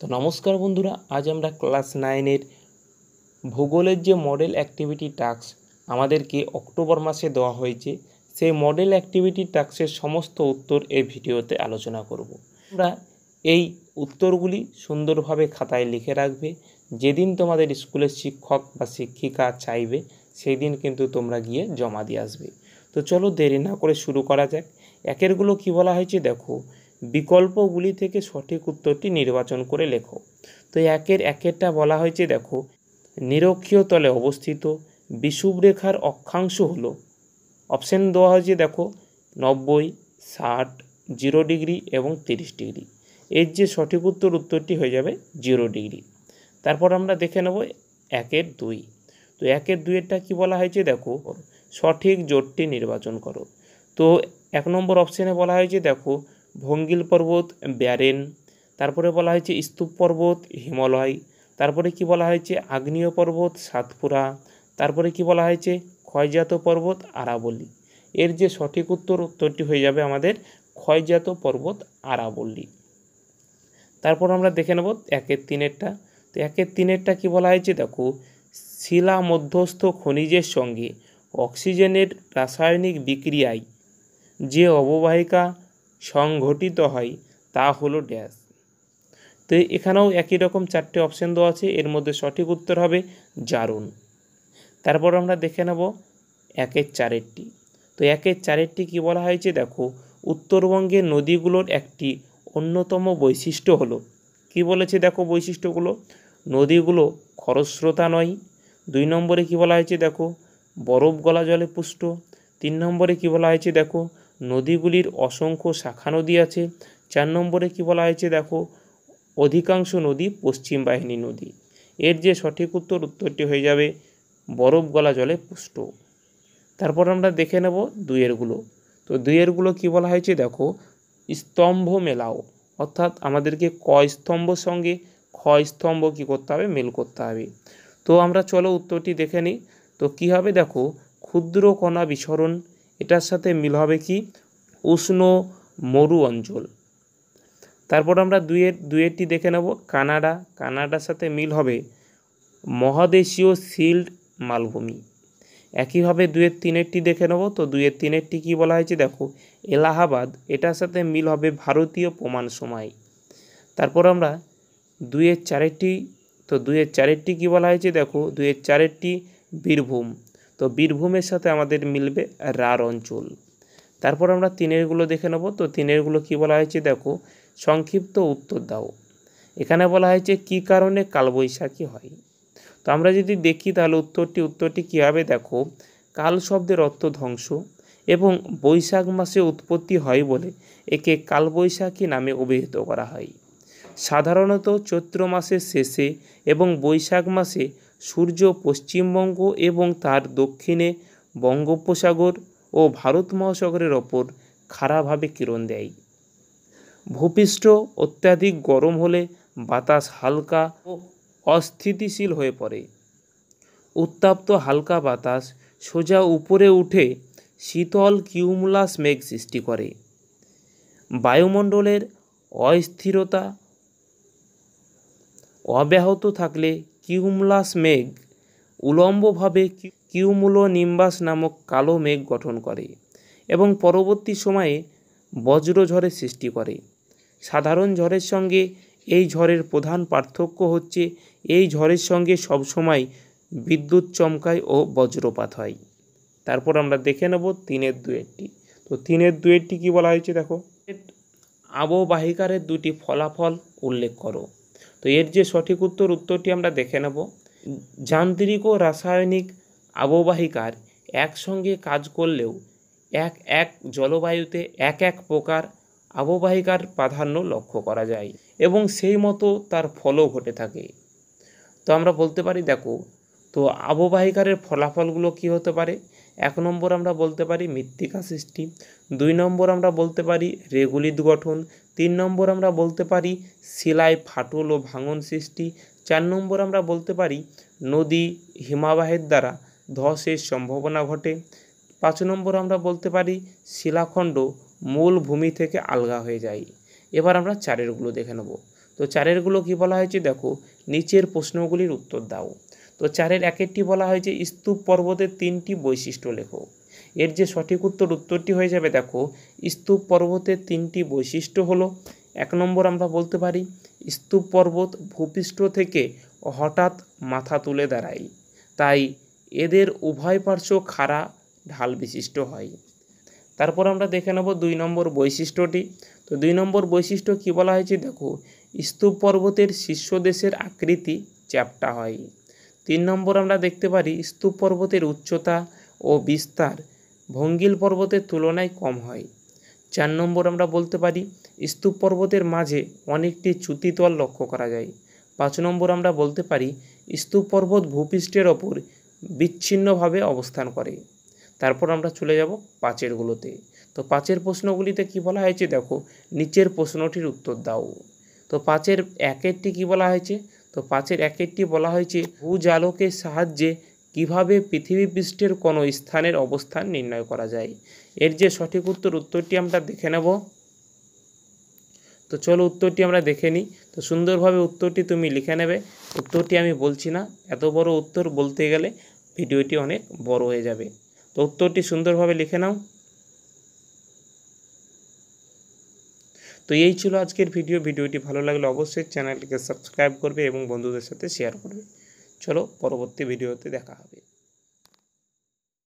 তো নমস্কার বন্ধুরা আজ আমরা ক্লাস নাইনের ভূগোলের যে মডেল অ্যাক্টিভিটি টাস্ক আমাদেরকে অক্টোবর মাসে দেওয়া হয়েছে সেই মডেল অ্যাক্টিভিটি টাস্কের সমস্ত উত্তর এই ভিডিওতে আলোচনা করব আমরা এই উত্তরগুলি সুন্দরভাবে খাতায় লিখে রাখবে যেদিন তোমাদের স্কুলের শিক্ষক বা শিক্ষিকা চাইবে সেই দিন কিন্তু তোমরা গিয়ে জমা দিয়ে আসবে তো চলো দেরি না করে শুরু করা যাক একেরগুলো কি বলা হয়েছে দেখো বিকল্পগুলি থেকে সঠিক উত্তরটি নির্বাচন করে লেখো তো একের একেরটা বলা হয়েছে দেখো নিরক্ষীয় তলে অবস্থিত বিষুবরেখার অক্ষাংশ হল অপশান দেওয়া হয়েছে দেখো নব্বই ষাট জিরো ডিগ্রি এবং তিরিশ ডিগ্রি এর যে সঠিক উত্তর উত্তরটি হয়ে যাবে জিরো ডিগ্রি তারপর আমরা দেখে নেব একের দুই তো একের দুইয়েরটা কি বলা হয়েছে দেখো সঠিক জোটটি নির্বাচন করো তো এক নম্বর অপশানে বলা হয়েছে দেখো ভঙ্গিল পর্বত ব্যারেন তারপরে বলা হয়েছে স্তূপ পর্বত হিমালয় তারপরে কি বলা হয়েছে আগ্নেয় পর্বত সাতপুরা তারপরে কি বলা হয়েছে ক্ষয়জাত পর্বত আরাবলি এর যে সঠিক উত্তর উত্তরটি হয়ে যাবে আমাদের ক্ষয়জাত পর্বত আরাবল্লী তারপর আমরা দেখে নেব একের তিনেরটা তো একের তিনেরটা কি বলা হয়েছে দেখো শিলা মধ্যস্থ খনিজের সঙ্গে অক্সিজেনের রাসায়নিক বিক্রিয়ায় যে অববাহিকা সংঘটিত হয় তা হলো ড্যাশ তো এখানেও একই রকম চারটে অপশান দেওয়া আছে এর মধ্যে সঠিক উত্তর হবে জারুন তারপর আমরা দেখে নেব একের চারেরটি তো একের চারেরটি কী বলা হয়েছে দেখো উত্তরবঙ্গে নদীগুলোর একটি অন্যতম বৈশিষ্ট্য হলো কি বলেছে দেখো বৈশিষ্ট্যগুলো নদীগুলো খরস্রোতা নয় দুই নম্বরে কী বলা হয়েছে দেখো বরফ গলা জলে পুষ্ট তিন নম্বরে কী বলা হয়েছে দেখো নদীগুলির অসংখ্য শাখা নদী আছে চার নম্বরে কি বলা হয়েছে দেখো অধিকাংশ নদী পশ্চিম বাহিনী নদী এর যে সঠিক উত্তর উত্তরটি হয়ে যাবে বরফ গলা জলে পুষ্ট তারপর আমরা দেখে নেব দুইয়েরগুলো তো দুইয়েরগুলো কি বলা হয়েছে দেখো স্তম্ভ মেলাও অর্থাৎ আমাদেরকে ক স্তম্ভর সঙ্গে খ স্তম্ভ কী করতে হবে মেল করতে হবে তো আমরা চলো উত্তরটি দেখে নিই তো কি হবে দেখো ক্ষুদ্র কণা বিসরণ এটার সাথে মিল হবে কি উষ্ণ মরু অঞ্চল তারপর আমরা দুয়ের দুয়েরটি দেখে নেব কানাডা কানাডার সাথে মিল হবে মহাদেশীয় শিল্ড মালভূমি একইভাবে দুয়ের তিনেরটি দেখে নেব তো দুয়ের তিনেরটি কি বলা হয়েছে দেখো এলাহাবাদ এটার সাথে মিল হবে ভারতীয় প্রমাণ সময় তারপর আমরা দুয়ের চারেরটি তো দুয়ের চারেরটি কি বলা হয়েছে দেখো দুয়ের চারেরটি বীরভূম তো বীরভূমের সাথে আমাদের মিলবে রার অঞ্চল তারপর আমরা তিনেরগুলো দেখে নেব তো তিনেরগুলো কি বলা হয়েছে দেখো সংক্ষিপ্ত উত্তর দাও এখানে বলা হয়েছে কি কারণে কালবৈশাখী হয় তো আমরা যদি দেখি তাহলে উত্তরটি উত্তরটি কী হবে দেখো কাল শব্দের অর্থ ধ্বংস এবং বৈশাখ মাসে উৎপত্তি হয় বলে একে কালবৈশাখী নামে অভিহিত করা হয় সাধারণত চৈত্র মাসের শেষে এবং বৈশাখ মাসে সূর্য পশ্চিমবঙ্গ এবং তার দক্ষিণে বঙ্গোপসাগর ও ভারত মহাসাগরের ওপর খাড়াভাবে কিরণ দেয় ভূপৃষ্ঠ অত্যাধিক গরম হলে বাতাস হালকা ও অস্থিতিশীল হয়ে পড়ে উত্তাপ্ত হালকা বাতাস সোজা উপরে উঠে শীতল কিউমুলাস মেঘ সৃষ্টি করে বায়ুমণ্ডলের অস্থিরতা অব্যাহত থাকলে কিউমুলাস মেঘ উলম্বভাবে কিউমুলো নিম্বাস নামক কালো মেঘ গঠন করে এবং পরবর্তী সময়ে বজ্রঝড়ের সৃষ্টি করে সাধারণ ঝড়ের সঙ্গে এই ঝড়ের প্রধান পার্থক্য হচ্ছে এই ঝড়ের সঙ্গে সবসময় বিদ্যুৎ চমকায় ও বজ্রপাত হয় তারপর আমরা দেখে নেব তিনের দুয়েরটি তো তিনের দুয়েরটি কি বলা হয়েছে দেখো আবহবাহিকারের দুটি ফলাফল উল্লেখ করো তো এর যে সঠিক উত্তর উত্তরটি আমরা দেখে নেব যান্ত্রিক ও রাসায়নিক আববাহিকার একসঙ্গে কাজ করলেও এক এক জলবায়ুতে এক এক প্রকার আববাহিকার প্রাধান্য লক্ষ্য করা যায় এবং সেই মতো তার ফলও ঘটে থাকে তো আমরা বলতে পারি দেখো তো আববাহিকারের ফলাফলগুলো কি হতে পারে এক নম্বর আমরা বলতে পারি মৃত্তিকা সৃষ্টি দুই নম্বর আমরা বলতে পারি রেগুলিত গঠন তিন নম্বর আমরা বলতে পারি শিলায় ফাটল ও ভাঙন সৃষ্টি চার নম্বর আমরা বলতে পারি নদী হিমাবাহের দ্বারা ধসের সম্ভাবনা ঘটে পাঁচ নম্বর আমরা বলতে পারি শিলাখণ্ড মূল ভূমি থেকে আলগা হয়ে যায় এবার আমরা চারেরগুলো দেখে নেব তো চারেরগুলো কি বলা হয়েছে দেখো নিচের প্রশ্নগুলির উত্তর দাও তো চারের এক একটি বলা হয় যে স্তূপ পর্বতের তিনটি বৈশিষ্ট্য লেখো এর যে সঠিক উত্তর উত্তরটি হয়ে যাবে দেখো স্তূপ পর্বতের তিনটি বৈশিষ্ট্য হলো এক নম্বর আমরা বলতে পারি স্তূপ পর্বত ভূপৃষ্ঠ থেকে হঠাৎ মাথা তুলে দাঁড়ায় তাই এদের উভয় পার্শ্ব খাড়া ঢাল বিশিষ্ট হয় তারপর আমরা দেখে নেব দুই নম্বর বৈশিষ্ট্যটি তো দুই নম্বর বৈশিষ্ট্য কী বলা হয়েছে দেখো স্তূপ পর্বতের শীর্ষদেশের আকৃতি চ্যাপ্টা হয় তিন নম্বর আমরা দেখতে পারি স্তূপ পর্বতের উচ্চতা ও বিস্তার ভঙ্গিল পর্বতের তুলনায় কম হয় চার নম্বর আমরা বলতে পারি স্তূপ পর্বতের মাঝে অনেকটি চ্যুতিতল লক্ষ্য করা যায় পাঁচ নম্বর আমরা বলতে পারি স্তূপ পর্বত ভূপৃষ্ঠের ওপর বিচ্ছিন্নভাবে অবস্থান করে তারপর আমরা চলে যাব পাঁচেরগুলোতে তো পাঁচের প্রশ্নগুলিতে কি বলা হয়েছে দেখো নিচের প্রশ্নটির উত্তর দাও তো পাঁচের একেরটি কি বলা হয়েছে তো পাঁচের এক একটি বলা হয়েছে ভূজালকের সাহায্যে কিভাবে পৃথিবীপৃষ্ঠের কোনো স্থানের অবস্থান নির্ণয় করা যায় এর যে সঠিক উত্তর উত্তরটি আমরা দেখে নেব তো চলো উত্তরটি আমরা দেখে নিই তো সুন্দরভাবে উত্তরটি তুমি লিখে নেবে উত্তরটি আমি বলছি না এত বড় উত্তর বলতে গেলে ভিডিওটি অনেক বড় হয়ে যাবে তো উত্তরটি সুন্দরভাবে লিখে নাও তো এই ছিল আজকের ভিডিও ভিডিওটি ভালো লাগলে অবশ্যই চ্যানেলটিকে সাবস্ক্রাইব করবে এবং বন্ধুদের সাথে শেয়ার করবে চলো পরবর্তী ভিডিওতে দেখা হবে